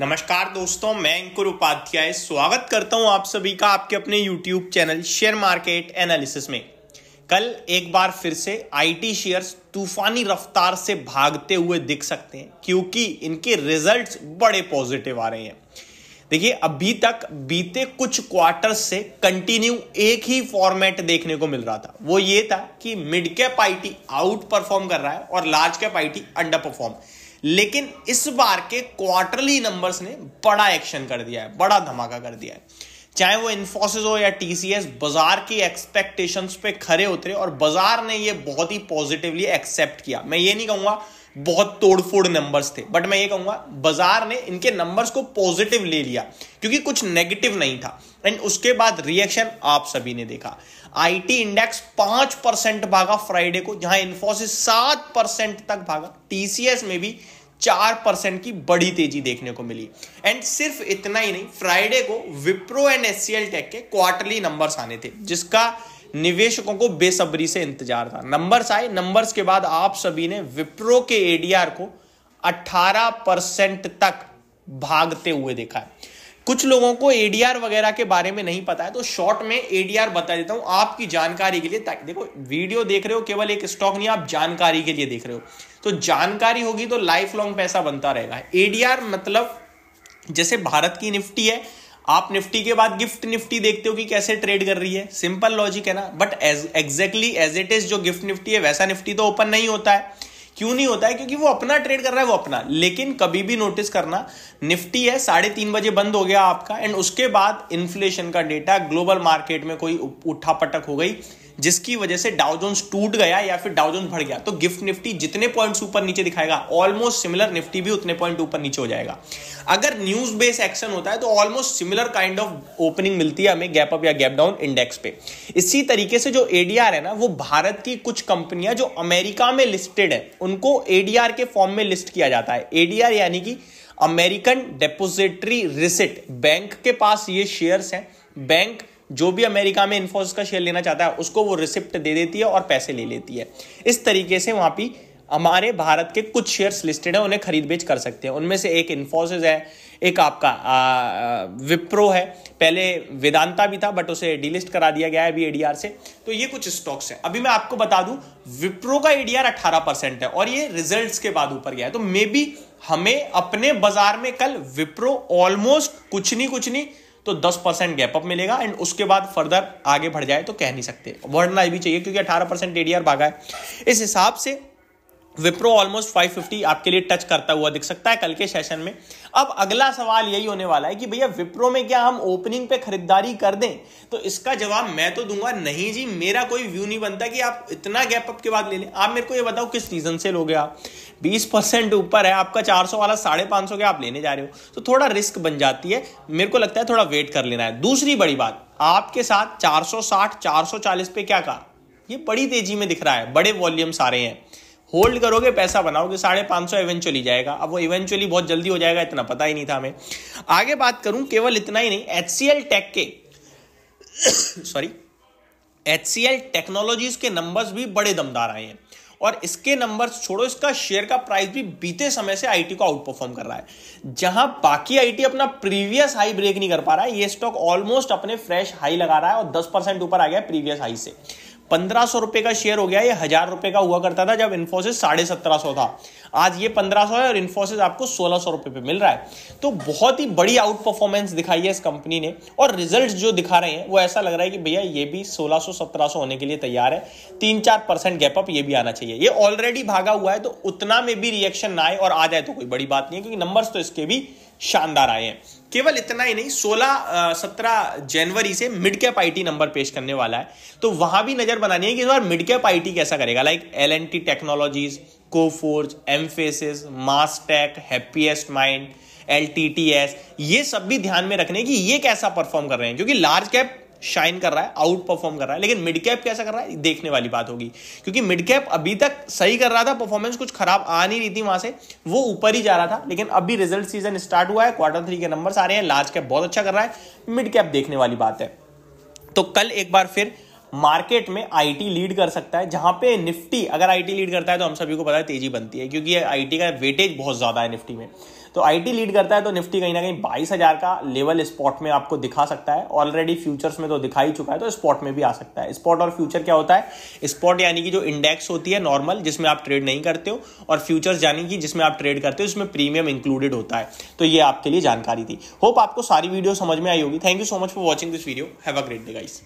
नमस्कार दोस्तों मैं अंकुर उपाध्याय स्वागत करता हूं आप सभी का आपके अपने YouTube channel share market analysis में कल एक बार फिर से आईटी शेयर्स तूफानी रफ्तार से भागते हुए दिख सकते हैं क्योंकि इनके रिजल्ट्स बड़े पॉजिटिव आ रहे हैं देखिए अभी तक बीते कुछ क्वार्टर से कंटिन्यू एक ही फॉर्मेट देखने को मिल रहा था वो ये था कि mid cap IT outperform कर रहा है और large cap IT underperform लेकिन इस बार के क्वार्टरली नंबर्स ने बड़ा एक्शन कर दिया है बड़ा धमाका कर दिया है चाहे वो इन्फोसिस हो या टीसीएस बाजार की एक्सपेक्टेशंस पे खरे उतरे और बाजार ने ये बहुत ही पॉजिटिवली एक्सेप्ट किया मैं ये नहीं कहूंगा बहुत तोड़फोड़ नंबर्स थे बट मैं ये कहूंगा बाजार ने इनके नंबर्स को पॉजिटिव ले लिया क्योंकि कुछ नेगेटिव नहीं था एंड उसके बाद रिएक्शन आप सभी ने देखा आईटी इंडेक्स पांच परसेंट भागा फ्राइडे को जहां इन्फोसिस सात परसेंट तक भागा टीसीएस में भी चार परसेंट की बड़ी तेजी देखने को मिली एंड सिर्फ इतना ही नहीं फ्राइडे को विप्रो एंड एस टेक के क्वार्टरली नंबर्स आने थे जिसका निवेशकों को बेसब्री से इंतजार था नंबर्स आए नंबर्स के बाद आप सभी ने विप्रो के एडीआर को 18 परसेंट तक भागते हुए देखा है कुछ लोगों को एडीआर वगैरह के बारे में नहीं पता है तो शॉर्ट में एडीआर बता देता हूं आपकी जानकारी के लिए ताकि देखो वीडियो देख रहे हो केवल एक स्टॉक नहीं आप जानकारी के लिए देख रहे हो तो जानकारी होगी तो लाइफ लॉन्ग पैसा बनता रहेगा एडीआर मतलब जैसे भारत की निफ्टी है आप निफ्टी के बाद गिफ्ट निफ्टी देखते हो कि कैसे ट्रेड कर रही है सिंपल लॉजिक है ना but as exactly as it is जो गिफ्ट निफ्टी है वैसा निफ्टी तो ओपन नहीं होता है क्यों नहीं होता है क्योंकि वो अपना ट्रेड कर रहा है वो अपना लेकिन कभी भी नोटिस करना निफ्टी है साढ़े तीन बजे बंद हो गया आपका एंड उसके बाद इन्फ्लेशन का डेटा ग्लोबल मार्केट में कोई उठा पटक हो गई जिसकी वजह से डाउजोन्स टूट गया या फिर डाउजोन्स बढ़ गया तो गिफ्ट निफ्टी जितने पॉइंट्स ऊपर नीचे दिखाएगा ऑलमोस्ट सिमिलर निफ्टी भी उतने पॉइंट ऊपर नीचे हो जाएगा अगर न्यूज बेस एक्शन होता है तो almost similar kind of opening मिलती है हमें गैप अप या गैप डाउन इंडेक्स पे इसी तरीके से जो एडीआर है ना वो भारत की कुछ कंपनियां जो अमेरिका में लिस्टेड है उनको एडीआर के फॉर्म में लिस्ट किया जाता है एडीआर यानी कि अमेरिकन डेपोजिटरी रिसिट बैंक के पास ये शेयर्स हैं बैंक जो भी अमेरिका में इन्फोसिस का शेयर लेना चाहता है उसको वो रिसिप्ट दे देती है और पैसे ले लेती है इस तरीके से वहाँ पर हमारे भारत के कुछ शेयर्स लिस्टेड हैं उन्हें खरीद बेच कर सकते हैं उनमें से एक इन्फोसिस है एक आपका आ, विप्रो है पहले वेदांता भी था बट उसे डीलिस्ट करा दिया गया है अभी एडीआर से तो ये कुछ स्टॉक्स हैं अभी मैं आपको बता दूं विप्रो का एडीआर 18 परसेंट है और ये रिजल्ट्स के बाद ऊपर गया है तो मे बी हमें अपने बाजार में कल विप्रो ऑलमोस्ट कुछ नहीं कुछ नहीं तो दस परसेंट गैपअप मिलेगा एंड उसके बाद फर्दर आगे बढ़ जाए तो कह नहीं सकते वर्डना भी चाहिए क्योंकि अठारह परसेंट भागा है इस हिसाब से विप्रो ऑलमोस्ट 550 आपके लिए टच करता हुआ दिख सकता है कल के सेशन में अब अगला सवाल यही होने वाला है कि भैया विप्रो में क्या हम ओपनिंग पे खरीदारी कर दें तो इसका जवाब मैं तो दूंगा नहीं जी मेरा कोई व्यू नहीं बनता कि आप इतना गैप अप के बाद ले लें आप मेरे को ये बताओ किस रीजन से लोगे आप बीस परसेंट ऊपर है आपका चार सौ वाला साढ़े पांच सौ आप लेने जा रहे हो तो थोड़ा रिस्क बन जाती है मेरे को लगता है थोड़ा वेट कर लेना है दूसरी बड़ी बात आपके साथ चार सौ साठ चार सौ चालीस पे क्या कहा ये बड़ी तेजी में दिख रहा है बड़े वॉल्यूम्स आ रहे हैं होल्ड करोगे पैसा बनाओगे साढ़े पांच सौ इवेंचुअली जाएगा अब वो इवेंचुअली बहुत जल्दी हो जाएगा इतना पता ही नहीं था हमें आगे बात करूं केवल इतना ही नहीं एच सी एल टेक के sorry H C L technologies के नंबर्स भी बड़े दमदार आए हैं और इसके नंबर्स छोड़ो इसका शेयर का प्राइस भी बीते समय से आईटी को आउट परफॉर्म कर रहा है जहां बाकी आईटी अपना प्रीवियस हाई ब्रेक नहीं कर पा रहा है ये स्टॉक ऑलमोस्ट अपने फ्रेश हाई लगा रहा है और 10 परसेंट ऊपर आ गया प्रीवियस हाई से पंद्रह सौ रुपए का शेयर हो गया ये हजार रुपए का हुआ करता था जब इन्फोसिस साढ़े सत्रह सौ था आज ये पंद्रह सौ है और इन्फोसिस आपको सोलह सौ रुपए पे मिल रहा है तो बहुत ही बड़ी आउट परफॉर्मेंस दिखाई है इस कंपनी ने और रिजल्ट जो दिखा रहे हैं वो ऐसा लग रहा है कि भैया ये भी सोलह सौ सत्रह सौ होने के लिए तैयार है तीन चार परसेंट गैपअप ये भी आना चाहिए ये ऑलरेडी भागा हुआ है तो उतना में भी रिएक्शन ना आए और आ जाए तो कोई बड़ी बात नहीं है क्योंकि नंबर तो इसके भी शानदार आए हैं केवल इतना ही नहीं 16 सत्रह जनवरी से मिड कैप आईटी नंबर पेश करने वाला है तो वहां भी नजर बनानी है कि इस बार मिड कैप आईटी कैसा करेगा like L N T technologies Coforge Mphasis Mastek happiest mind L ये सब भी ध्यान में रखने की ये कैसा परफॉर्म कर रहे हैं क्योंकि लार्ज कैप शाइन कर रहा है आउट परफॉर्म कर रहा है लेकिन मिड कैप कैसा कर रहा है देखने वाली बात होगी क्योंकि मिड कैप अभी तक सही कर रहा था परफॉर्मेंस कुछ खराब आ नहीं रही थी वहां से वो ऊपर ही जा रहा था लेकिन अभी रिजल्ट सीजन स्टार्ट हुआ है क्वार्टर थ्री के नंबर आ रहे हैं लार्ज कैप बहुत अच्छा कर रहा है मिड कैप देखने वाली बात है तो कल एक बार फिर मार्केट में आईटी लीड कर सकता है जहां पे निफ्टी अगर आईटी लीड करता है तो हम सभी को पता है तेजी बनती है क्योंकि आईटी का वेटेज बहुत ज़्यादा है निफ्टी में तो आईटी लीड करता है तो निफ्टी कहीं ना कहीं बाईस हज़ार का लेवल स्पॉट में आपको दिखा सकता है ऑलरेडी फ्यूचर्स में तो दिखा ही चुका है तो स्पॉट में भी आ सकता है स्पॉट और फ्यूचर क्या होता है स्पॉट यानी कि जो इंडेक्स होती है नॉर्मल जिसमें आप ट्रेड नहीं करते हो और फ्यूचर्स यानी कि जिसमें आप ट्रेड करते हो उसमें प्रीमियम इंक्लूडेड होता है तो ये आपके लिए जानकारी थी होप आपको सारी वीडियो समझ में आई होगी thank you so much for watching this video have a great day guys